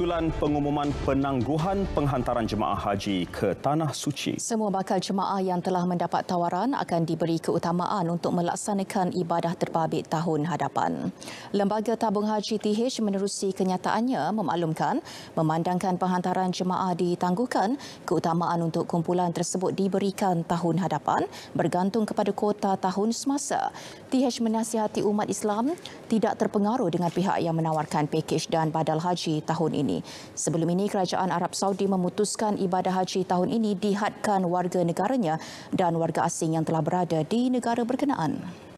Usulan pengumuman penangguhan penghantaran jemaah haji ke Tanah Suci. Semua bakal jemaah yang telah mendapat tawaran akan diberi keutamaan untuk melaksanakan ibadah terbabit tahun hadapan. Lembaga Tabung Haji TH menerusi kenyataannya memaklumkan memandangkan penghantaran jemaah ditangguhkan, keutamaan untuk kumpulan tersebut diberikan tahun hadapan bergantung kepada kuota tahun semasa. TH menasihati umat Islam tidak terpengaruh dengan pihak yang menawarkan pakej dan badal haji tahun ini ini. Sebelum ini, Kerajaan Arab Saudi memutuskan ibadah haji tahun ini dihadkan warga negaranya dan warga asing yang telah berada di negara berkenaan.